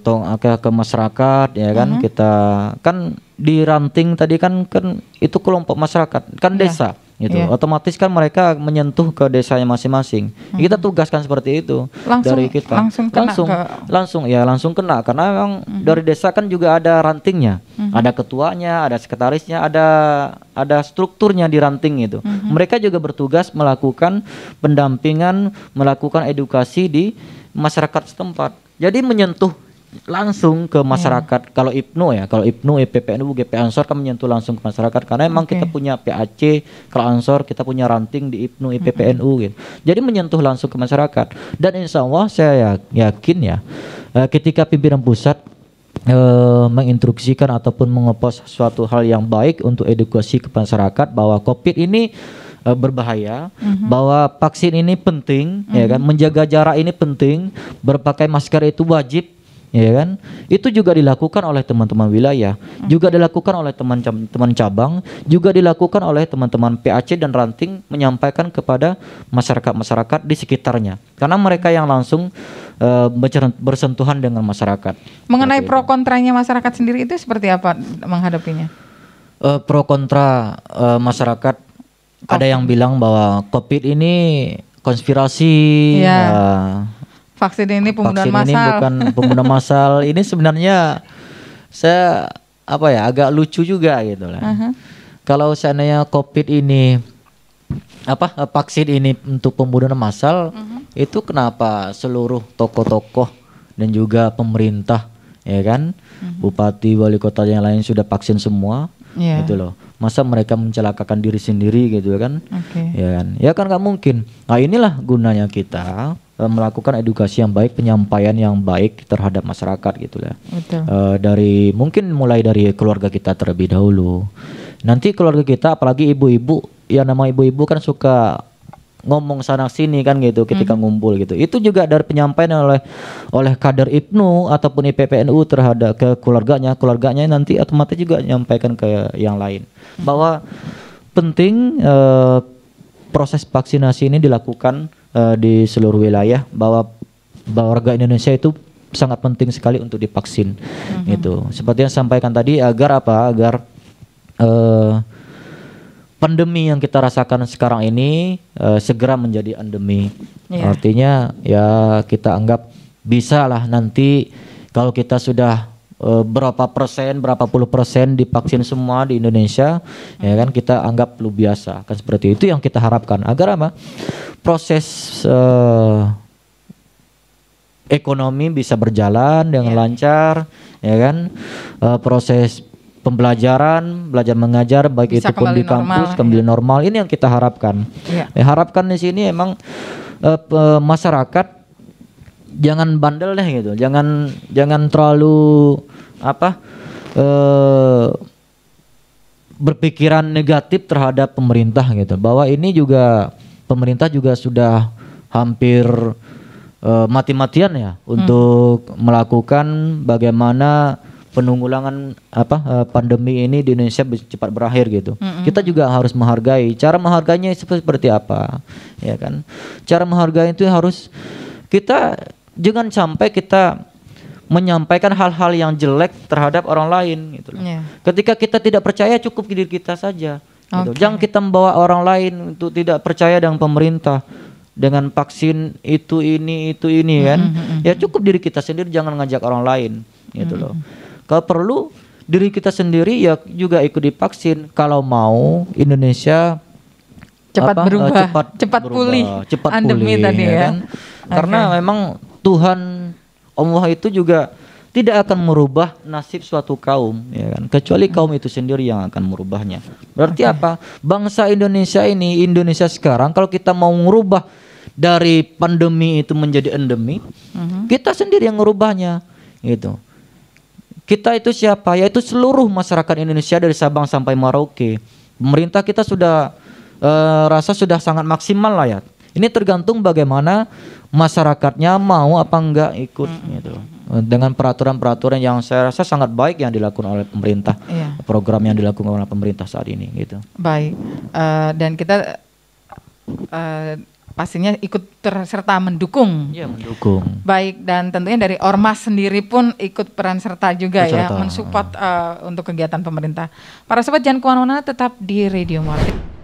tong ke, ke masyarakat ya kan mm-hmm. kita kan di ranting tadi kan kan itu kelompok masyarakat kan yeah. desa gitu. Yeah. Otomatis kan mereka menyentuh ke desanya masing-masing. Hmm. Kita tugaskan seperti itu langsung, dari kita. Langsung kena langsung ke... langsung ya langsung kena karena memang hmm. dari desa kan juga ada rantingnya. Hmm. Ada ketuanya, ada sekretarisnya, ada ada strukturnya di ranting itu. Hmm. Mereka juga bertugas melakukan pendampingan, melakukan edukasi di masyarakat setempat. Jadi menyentuh langsung ke iya. masyarakat. Yeah. Kalau ibnu ya, kalau Ibnu IPPNU, eh, GP Ansor kan menyentuh langsung ke masyarakat karena emang okay. kita punya PAC, kalau Ansor kita punya ranting di ibnu IPPNU eh, mm -hmm. gitu. Jadi menyentuh langsung ke masyarakat. Dan insya Allah saya ya, yakin ya, eh, ketika pimpinan pusat e, menginstruksikan ataupun mengepos suatu hal yang baik untuk edukasi ke masyarakat bahwa COVID ini berbahaya, mm-hmm. bahwa vaksin ini penting, mm-hmm. ya kan, mm-hmm. menjaga jarak ini penting, berpakai masker itu wajib ya kan? Itu juga dilakukan oleh teman-teman wilayah, hmm. juga dilakukan oleh teman-teman cabang, juga dilakukan oleh teman-teman PAC dan ranting menyampaikan kepada masyarakat-masyarakat di sekitarnya. Karena mereka yang langsung uh, bersentuhan dengan masyarakat. Mengenai pro kontranya masyarakat sendiri itu seperti apa menghadapinya? Uh, pro kontra uh, masyarakat ada yang bilang bahwa Covid ini konspirasi yeah. Ya vaksin ini pembunuhan vaksin massal. ini bukan pembunuhan masal. ini sebenarnya saya apa ya agak lucu juga gitu lah. Uh -huh. Kalau seandainya COVID ini apa vaksin ini untuk pembunuhan massal uh -huh. itu kenapa seluruh tokoh-tokoh dan juga pemerintah ya kan uh -huh. bupati wali kota yang lain sudah vaksin semua yeah. gitu loh masa mereka mencelakakan diri sendiri gitu ya kan okay. ya kan ya kan nggak mungkin nah inilah gunanya kita uh, melakukan edukasi yang baik penyampaian yang baik terhadap masyarakat gitu ya uh, dari mungkin mulai dari keluarga kita terlebih dahulu nanti keluarga kita apalagi ibu-ibu ya nama ibu-ibu kan suka ngomong sana sini kan gitu ketika hmm. ngumpul gitu. Itu juga dari penyampaian oleh oleh kader IPNU ataupun IPPNU terhadap ke keluarganya, keluarganya nanti otomatis juga menyampaikan ke yang lain hmm. bahwa penting uh, proses vaksinasi ini dilakukan uh, di seluruh wilayah bahwa warga Indonesia itu sangat penting sekali untuk divaksin -hmm. itu Seperti yang sampaikan tadi agar apa? Agar uh, pandemi yang kita rasakan sekarang ini uh, segera menjadi endemi. Yeah. Artinya ya kita anggap bisa lah nanti kalau kita sudah uh, berapa persen, berapa puluh persen divaksin semua di Indonesia, mm. ya kan kita anggap lu biasa, kan seperti itu yang kita harapkan agar apa proses uh, ekonomi bisa berjalan dengan yeah. lancar, ya kan uh, proses pembelajaran, belajar mengajar baik Bisa itu pun di kampus normal, kembali iya. normal. Ini yang kita harapkan. Ya. Ya, harapkan di sini emang eh, masyarakat jangan bandel deh gitu. Jangan jangan terlalu apa uh, berpikiran negatif terhadap pemerintah gitu. Bahwa ini juga pemerintah juga sudah hampir uh, mati-matian ya hmm. untuk melakukan bagaimana Penunggulangan apa eh, pandemi ini di Indonesia cepat berakhir gitu. Mm -hmm. Kita juga harus menghargai. Cara menghargainya seperti apa, ya kan? Cara menghargai itu harus kita jangan sampai kita menyampaikan hal-hal yang jelek terhadap orang lain gitu. Yeah. Iya. Ketika kita tidak percaya cukup diri kita saja. Gitu. Okay. Jangan kita membawa orang lain untuk tidak percaya dengan pemerintah dengan vaksin itu ini itu ini kan. Mm -hmm. Ya cukup diri kita sendiri jangan ngajak orang lain gitu mm -hmm. loh. Kalau perlu diri kita sendiri ya juga ikut divaksin. Kalau mau Indonesia cepat apa, berubah, eh, cepat, cepat berubah, pulih, cepat pandemi pulih, tadi ya. ya. Kan? Okay. Karena memang Tuhan Allah itu juga tidak akan merubah nasib suatu kaum, ya kan? Kecuali kaum itu sendiri yang akan merubahnya. Berarti okay. apa? Bangsa Indonesia ini, Indonesia sekarang, kalau kita mau merubah dari pandemi itu menjadi endemi, uh mhm. -huh. kita sendiri yang merubahnya, gitu. Kita itu siapa? Yaitu seluruh masyarakat Indonesia dari Sabang sampai Merauke. Pemerintah kita sudah e, rasa sudah sangat maksimal lah ya. Ini tergantung bagaimana masyarakatnya mau apa enggak ikut -hmm. gitu. Dengan peraturan-peraturan yang saya rasa sangat baik yang dilakukan oleh pemerintah, iya. program yang dilakukan oleh pemerintah saat ini gitu. Baik, uh, dan kita uh, pastinya ikut terserta mendukung. Ya, mendukung. Baik dan tentunya dari ormas sendiri pun ikut peran serta juga ya mensupport uh, untuk kegiatan pemerintah. Para sobat jangan kemana-mana tetap di Radio Market.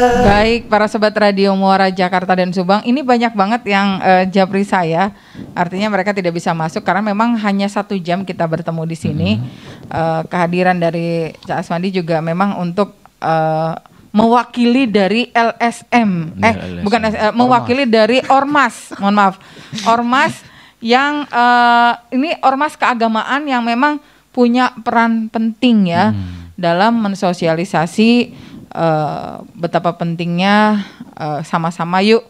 Baik, para sobat Radio Muara Jakarta dan Subang, ini banyak banget yang uh, japri saya. Artinya mereka tidak bisa masuk karena memang hanya satu jam kita bertemu di sini. Uh, kehadiran dari Cak Aswandi juga memang untuk uh, mewakili dari LSM iya, eh LSM. bukan LSM, eh, mewakili dari ormas mohon maaf ormas yang uh, ini ormas keagamaan yang memang punya peran penting ya hmm. dalam mensosialisasi uh, betapa pentingnya sama-sama uh, sama -sama yuk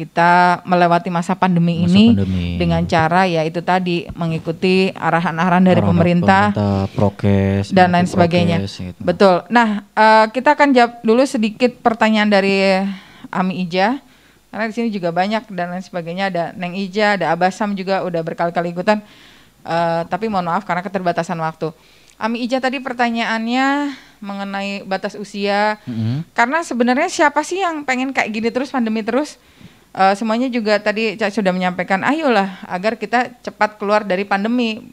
kita melewati masa pandemi masa ini pandemi. dengan cara ya itu tadi mengikuti arahan-arahan dari Arahan pemerintah, pemerintah prokes dan lain prokes, sebagainya. Gitu. Betul. Nah, uh, kita akan jawab dulu sedikit pertanyaan dari Ami Ija karena di sini juga banyak dan lain sebagainya ada Neng Ija, ada Abasam juga udah berkali-kali ikutan. Uh, tapi mohon maaf karena keterbatasan waktu. Ami Ija tadi pertanyaannya mengenai batas usia. Mm -hmm. Karena sebenarnya siapa sih yang pengen kayak gini terus pandemi terus? uh, semuanya juga tadi Cak sudah menyampaikan, ayolah agar kita cepat keluar dari pandemi.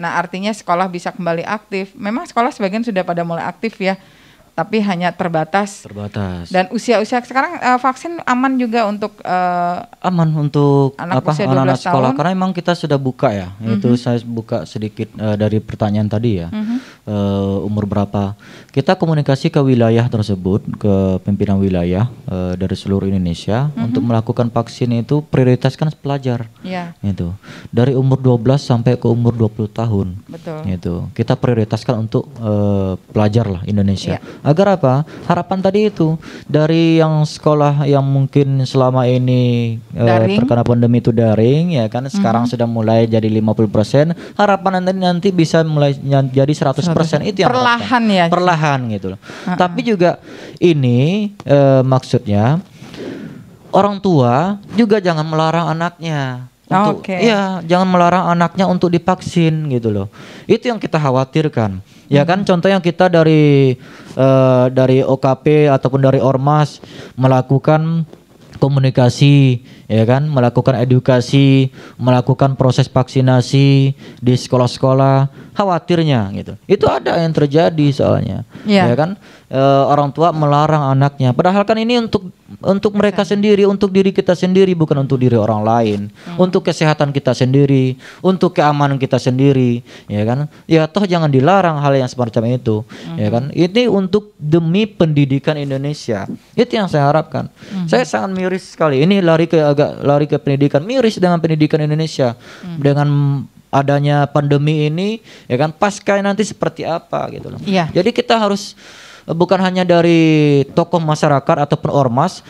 Nah, artinya sekolah bisa kembali aktif. Memang sekolah sebagian sudah pada mulai aktif ya, tapi hanya terbatas. Terbatas. Dan usia-usia sekarang uh, vaksin aman juga untuk uh, aman untuk anak apa anak-anak sekolah tahun. karena memang kita sudah buka ya. Mm -hmm. Itu mhm. saya buka sedikit uh, dari pertanyaan tadi ya. Mm -hmm. uh, umur berapa? Kita komunikasi ke wilayah tersebut, ke pimpinan wilayah e, dari seluruh Indonesia mm -hmm. untuk melakukan vaksin itu prioritaskan pelajar. Yeah. Itu. Dari umur 12 sampai ke umur 20 tahun. Betul. Itu. Kita prioritaskan untuk e, pelajar lah Indonesia. Yeah. Agar apa? Harapan tadi itu dari yang sekolah yang mungkin selama ini e, terkena pandemi itu daring ya kan sekarang mm -hmm. sudah mulai jadi 50%, harapan nanti nanti bisa mulai jadi 100%, 100%. itu yang perlahan harapan. ya. Perlahan bertahan gitu loh. Uh -uh. Tapi juga ini e, maksudnya orang tua juga jangan melarang anaknya untuk okay. ya jangan melarang anaknya untuk divaksin gitu loh. Itu yang kita khawatirkan. Ya kan hmm. contoh yang kita dari uh, dari OKP ataupun dari ormas melakukan komunikasi ya kan melakukan edukasi melakukan proses vaksinasi di sekolah-sekolah khawatirnya gitu itu ada yang terjadi soalnya yeah. ya kan e, orang tua melarang anaknya padahal kan ini untuk untuk mereka sendiri, untuk diri kita sendiri, bukan untuk diri orang lain, hmm. untuk kesehatan kita sendiri, untuk keamanan kita sendiri, ya kan? Ya toh jangan dilarang hal yang semacam itu, ya hmm. ya kan? Ini untuk demi pendidikan Indonesia, itu yang saya harapkan. Hmm. Saya sangat miris sekali. Ini lari ke agak lari ke pendidikan, miris dengan pendidikan Indonesia, hmm. dengan adanya pandemi ini, ya kan? Pasca nanti seperti apa gitu loh. Yeah. Jadi kita harus Eh, bukan hanya dari tokoh masyarakat ataupun ormas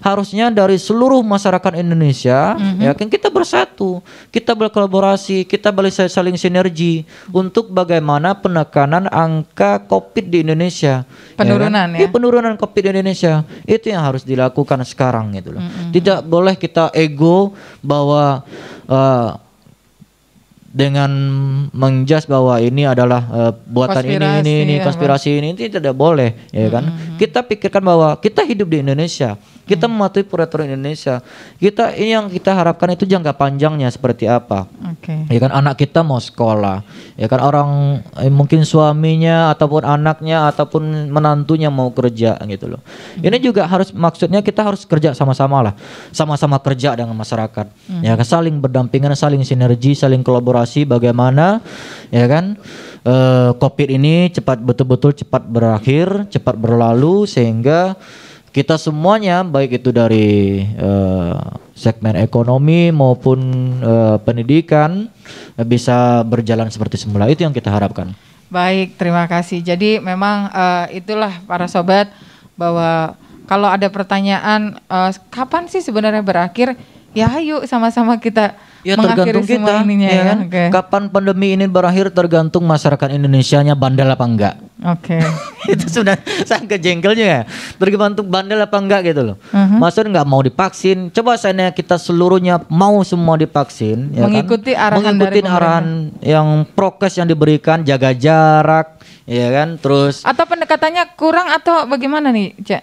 harusnya dari seluruh masyarakat Indonesia mm-hmm. ya kan kita bersatu, kita berkolaborasi, kita balik saling sinergi untuk bagaimana penekanan angka Covid di Indonesia. Ya kan? Penurunan ya. Kan? ya? ya penurunan Covid di Indonesia. Itu yang harus dilakukan sekarang gitu loh. Mm-hmm. Tidak boleh kita ego bahwa uh, dengan mengjas bahwa ini adalah uh, buatan ini ini ini konspirasi ya. ini tidak boleh ya kan. Mm-hmm. Kita pikirkan bahwa kita hidup di Indonesia kita hmm. mematuhi peraturan Indonesia. Kita ini yang kita harapkan itu jangka panjangnya seperti apa? Okay. Ya kan anak kita mau sekolah, ya kan orang eh, mungkin suaminya ataupun anaknya ataupun menantunya mau kerja gitu loh. Hmm. Ini juga harus maksudnya kita harus kerja sama-sama lah, sama-sama kerja dengan masyarakat. Hmm. Ya kan saling berdampingan, saling sinergi, saling kolaborasi bagaimana ya kan eh, COVID ini cepat betul-betul cepat berakhir, cepat berlalu sehingga kita semuanya baik itu dari uh, segmen ekonomi maupun uh, pendidikan uh, bisa berjalan seperti semula itu yang kita harapkan. Baik, terima kasih. Jadi memang uh, itulah para sobat bahwa kalau ada pertanyaan uh, kapan sih sebenarnya berakhir, ya ayo sama-sama kita ya tergantung kita ininya, ya, ya kan? Okay. kapan pandemi ini berakhir tergantung masyarakat Indonesia-nya bandel apa enggak oke okay. itu sudah sangat jengkelnya ya tergantung bandel apa enggak gitu loh uh-huh. maksudnya nggak mau divaksin coba seandainya kita seluruhnya mau semua divaksin ya kan? mengikuti kan? arahan mengikuti arahan yang prokes yang diberikan jaga jarak ya kan terus atau pendekatannya kurang atau bagaimana nih Cek?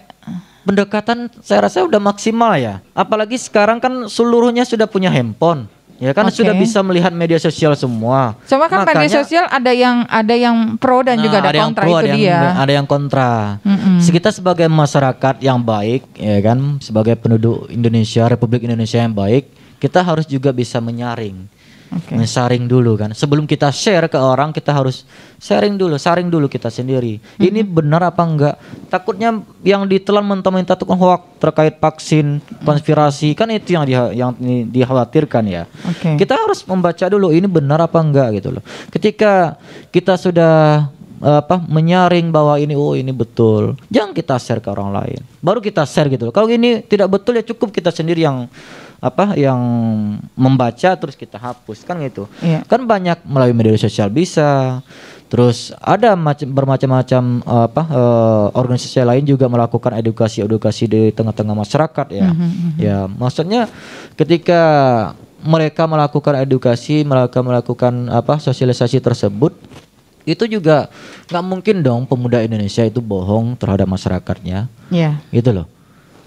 pendekatan saya rasa udah maksimal ya. Apalagi sekarang kan seluruhnya sudah punya handphone. Ya kan okay. sudah bisa melihat media sosial semua. Cuma kan Makanya, media sosial ada yang ada yang pro dan nah, juga ada, ada kontra yang pro, itu ada dia. Yang, ada yang kontra. Mm-hmm. Kita sebagai masyarakat yang baik ya kan sebagai penduduk Indonesia Republik Indonesia yang baik, kita harus juga bisa menyaring Okay. saring dulu kan. Sebelum kita share ke orang kita harus sharing dulu, saring dulu kita sendiri. hmm Ini benar apa enggak? Takutnya yang ditelan mentah-mentah itu kan hoax terkait vaksin, mm-hmm. konspirasi kan itu yang di, yang di, dikhawatirkan ya. Okay. Kita harus membaca dulu ini benar apa enggak gitu loh. Ketika kita sudah apa menyaring bahwa ini oh ini betul. Jangan kita share ke orang lain. Baru kita share gitu loh. Kalau ini tidak betul ya cukup kita sendiri yang apa yang membaca terus kita hapus kan gitu. yeah. Kan banyak melalui media sosial bisa. Terus ada macam bermacam-macam apa eh, organisasi lain juga melakukan edukasi-edukasi di tengah-tengah masyarakat ya. Mm -hmm. Ya, maksudnya ketika mereka melakukan edukasi, mereka melakukan apa sosialisasi tersebut itu juga nggak mungkin dong pemuda Indonesia itu bohong terhadap masyarakatnya. Yeah. Gitu loh.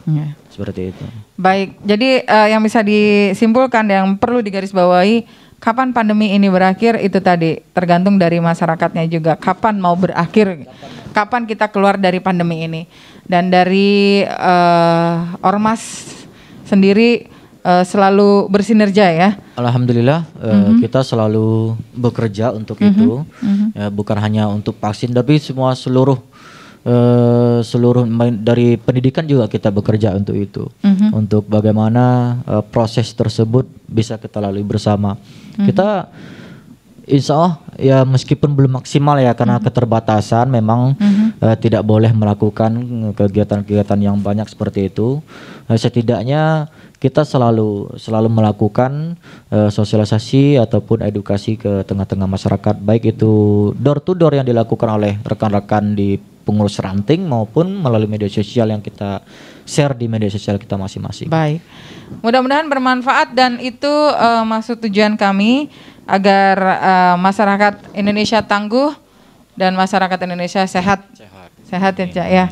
Ya. Seperti itu. Baik, jadi uh, yang bisa disimpulkan yang perlu digarisbawahi kapan pandemi ini berakhir itu tadi tergantung dari masyarakatnya juga kapan mau berakhir, kapan kita keluar dari pandemi ini dan dari uh, ormas sendiri uh, selalu bersinerja ya. Alhamdulillah uh, mm -hmm. kita selalu bekerja untuk mm -hmm. itu mm -hmm. Ya, bukan hanya untuk vaksin tapi semua seluruh Uh, seluruh dari pendidikan juga kita bekerja untuk itu, mm-hmm. untuk bagaimana uh, proses tersebut bisa kita lalui bersama. Mm-hmm. Kita Insya Allah ya meskipun belum maksimal ya karena mm-hmm. keterbatasan memang mm-hmm. uh, tidak boleh melakukan kegiatan-kegiatan yang banyak seperti itu. Uh, setidaknya kita selalu selalu melakukan uh, sosialisasi ataupun edukasi ke tengah-tengah masyarakat baik itu door to door yang dilakukan oleh rekan-rekan di pengurus ranting maupun melalui media sosial yang kita share di media sosial kita masing-masing. Baik. Mudah-mudahan bermanfaat dan itu uh, maksud tujuan kami agar uh, masyarakat Indonesia tangguh dan masyarakat Indonesia sehat. Sehat. Sehat ya, ya.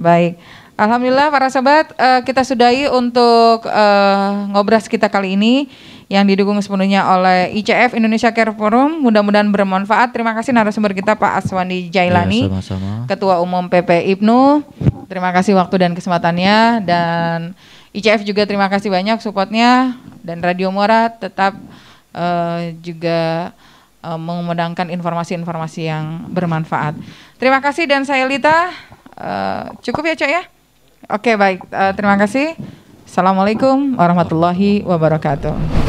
Baik. Alhamdulillah para sahabat, uh, kita sudahi untuk uh, ngobras kita kali ini yang didukung sepenuhnya oleh ICF Indonesia Care Forum. Mudah-mudahan bermanfaat. Terima kasih narasumber kita Pak Aswandi Jailani, ya, sama -sama. Ketua Umum PP IPNU. Terima kasih waktu dan kesempatannya dan ICF juga terima kasih banyak supportnya dan Radio Mora tetap uh, juga uh, mengumandangkan informasi-informasi yang bermanfaat. Terima kasih dan saya Lita. Uh, cukup ya Cok ya? Oke baik, uh, terima kasih. Assalamualaikum warahmatullahi wabarakatuh.